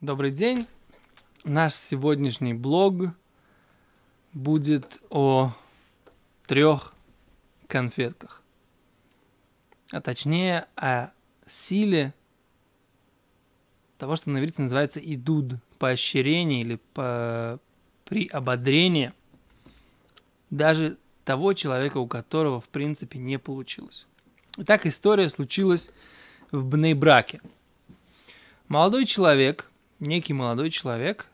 Добрый день. Наш сегодняшний блог будет о трех конфетках. А точнее о силе того, что на иврите называется идуд, поощрение или по... приободрение даже того человека, у которого в принципе не получилось. Итак, история случилась в Бнейбраке. Молодой человек некий молодой человек,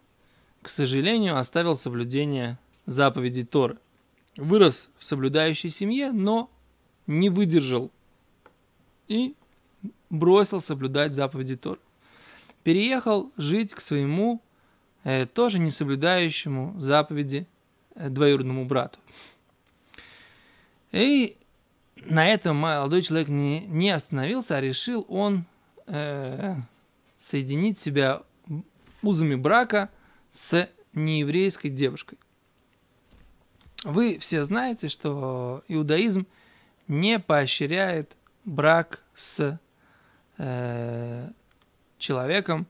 к сожалению, оставил соблюдение заповедей Торы. Вырос в соблюдающей семье, но не выдержал и бросил соблюдать заповеди Торы. Переехал жить к своему э, тоже не соблюдающему заповеди э, двоюродному брату. И на этом молодой человек не, не остановился, а решил он э, соединить себя узами брака с нееврейской девушкой. Вы все знаете, что иудаизм не поощряет брак с э, человеком,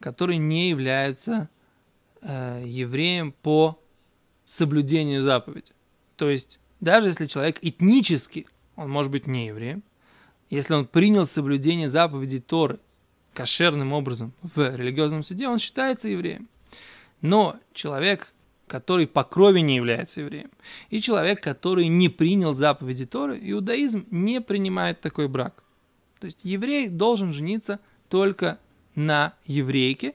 который не является э, евреем по соблюдению заповеди. То есть, даже если человек этнически, он может быть не евреем, если он принял соблюдение заповедей Торы – кошерным образом в религиозном суде, он считается евреем. Но человек, который по крови не является евреем, и человек, который не принял заповеди Торы, иудаизм не принимает такой брак. То есть еврей должен жениться только на еврейке,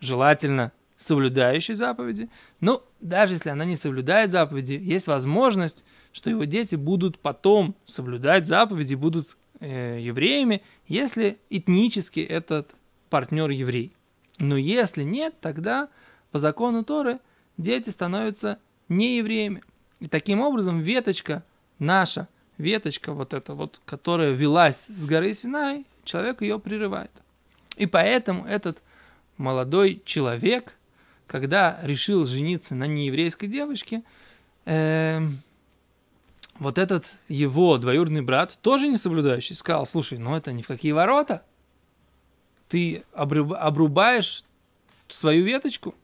желательно соблюдающей заповеди. Но даже если она не соблюдает заповеди, есть возможность, что его дети будут потом соблюдать заповеди, будут э, евреями, если этнически этот партнер еврей. Но если нет, тогда по закону Торы дети становятся не евреями. И таким образом веточка наша, веточка вот эта вот, которая велась с горы Синай, человек ее прерывает. И поэтому этот молодой человек, когда решил жениться на нееврейской девочке, э, вот этот его двоюродный брат, тоже не соблюдающий, сказал, слушай, ну это ни в какие ворота. Ты обрубаешь свою веточку,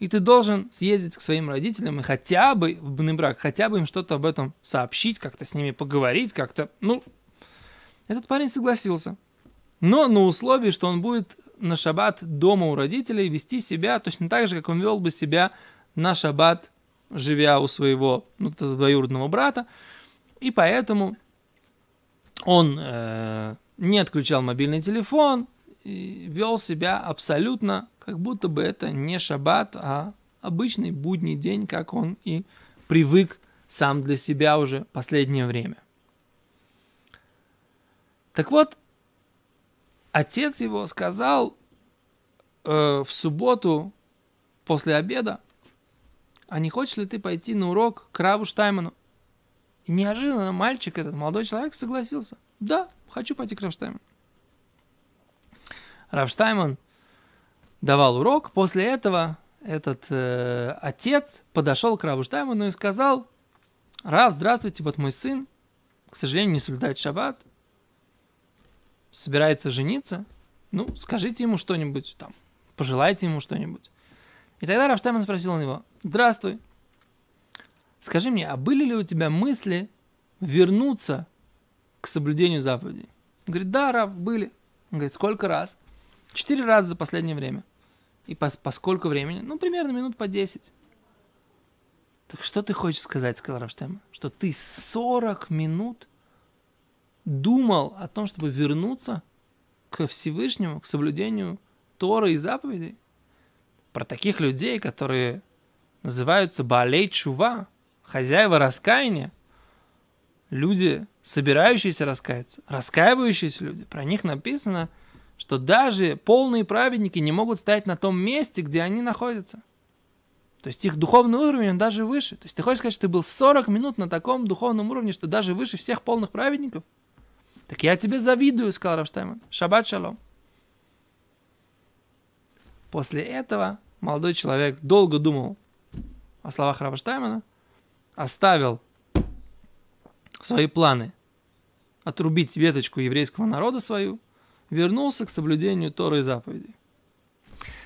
и ты должен съездить к своим родителям и хотя бы в брак, хотя бы им что-то об этом сообщить, как-то с ними поговорить, как-то, ну... Этот парень согласился. Но на условии, что он будет на шаббат дома у родителей вести себя точно так же, как он вел бы себя на шаббат живя у своего ну, двоюродного брата, и поэтому он э, не отключал мобильный телефон и вел себя абсолютно, как будто бы это не шаббат, а обычный будний день, как он и привык сам для себя уже последнее время. Так вот, отец его сказал э, в субботу после обеда, а не хочешь ли ты пойти на урок к Раву Штайману? И неожиданно мальчик этот, молодой человек, согласился. Да, хочу пойти к Равштайману. Равштайман давал урок. После этого этот э, отец подошел к Равштайману и сказал, Рав, здравствуйте, вот мой сын, к сожалению, не соблюдает шаббат, собирается жениться, ну, скажите ему что-нибудь там, пожелайте ему что-нибудь. И тогда Рафштайман спросил у него, «Здравствуй, скажи мне, а были ли у тебя мысли вернуться к соблюдению заповедей?» Он говорит, да, Раф, были. Он говорит, сколько раз? Четыре раза за последнее время. И по, по сколько времени? Ну, примерно минут по десять. Так что ты хочешь сказать, сказал Рафштейн, что ты 40 минут думал о том, чтобы вернуться к Всевышнему, к соблюдению Торы и заповедей? про таких людей, которые называются Баалей Чува, хозяева раскаяния, люди, собирающиеся раскаяться, раскаивающиеся люди, про них написано, что даже полные праведники не могут стоять на том месте, где они находятся. То есть их духовный уровень, он даже выше. То есть ты хочешь сказать, что ты был 40 минут на таком духовном уровне, что даже выше всех полных праведников? Так я тебе завидую, сказал Рафштайман. Шаббат шалом. После этого молодой человек долго думал о словах Рава оставил свои планы отрубить веточку еврейского народа свою, вернулся к соблюдению Торы и заповедей.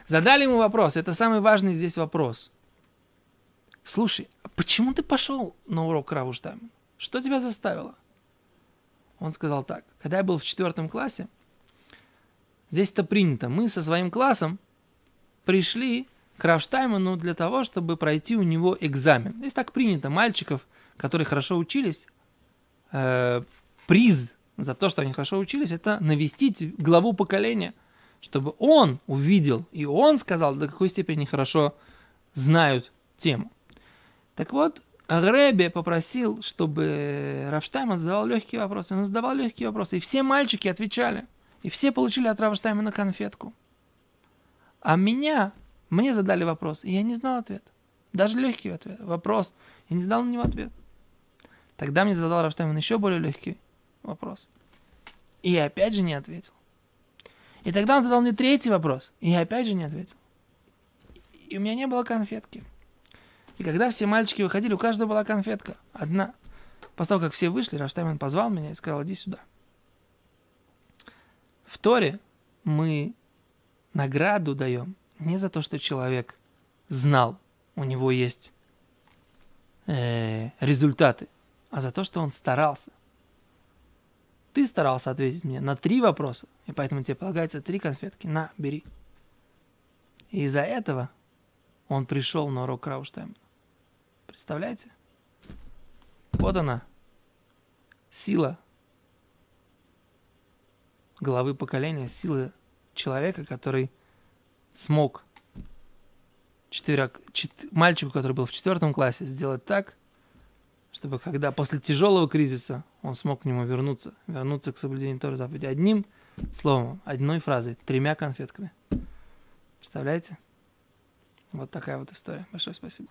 Задали ему вопрос, это самый важный здесь вопрос. Слушай, а почему ты пошел на урок к Что тебя заставило? Он сказал так, когда я был в четвертом классе, здесь это принято, мы со своим классом пришли к Рафштайману для того, чтобы пройти у него экзамен. Здесь так принято мальчиков, которые хорошо учились, э, приз за то, что они хорошо учились, это навестить главу поколения, чтобы он увидел, и он сказал, до какой степени они хорошо знают тему. Так вот, Ребе попросил, чтобы Рафштайман задавал легкие вопросы. Он задавал легкие вопросы, и все мальчики отвечали. И все получили от Рафштаймана конфетку. А меня, мне задали вопрос, и я не знал ответ. Даже легкий ответ, вопрос. Я не знал на него ответ. Тогда мне задал Рафштайман еще более легкий вопрос. И я опять же не ответил. И тогда он задал мне третий вопрос. И я опять же не ответил. И у меня не было конфетки. И когда все мальчики выходили, у каждого была конфетка. Одна. После того, как все вышли, Раштайман позвал меня и сказал, иди сюда. В Торе мы Награду даем не за то, что человек знал, у него есть э, результаты, а за то, что он старался. Ты старался ответить мне на три вопроса, и поэтому тебе полагается три конфетки. На, бери. И из-за этого он пришел на урок Крауштаймена. Представляете? Вот она, сила главы поколения, сила человека, который смог четверок, чет, мальчику, который был в четвертом классе, сделать так, чтобы когда после тяжелого кризиса он смог к нему вернуться, вернуться к соблюдению Торы заповеди одним словом, одной фразой, тремя конфетками. Представляете? Вот такая вот история. Большое спасибо.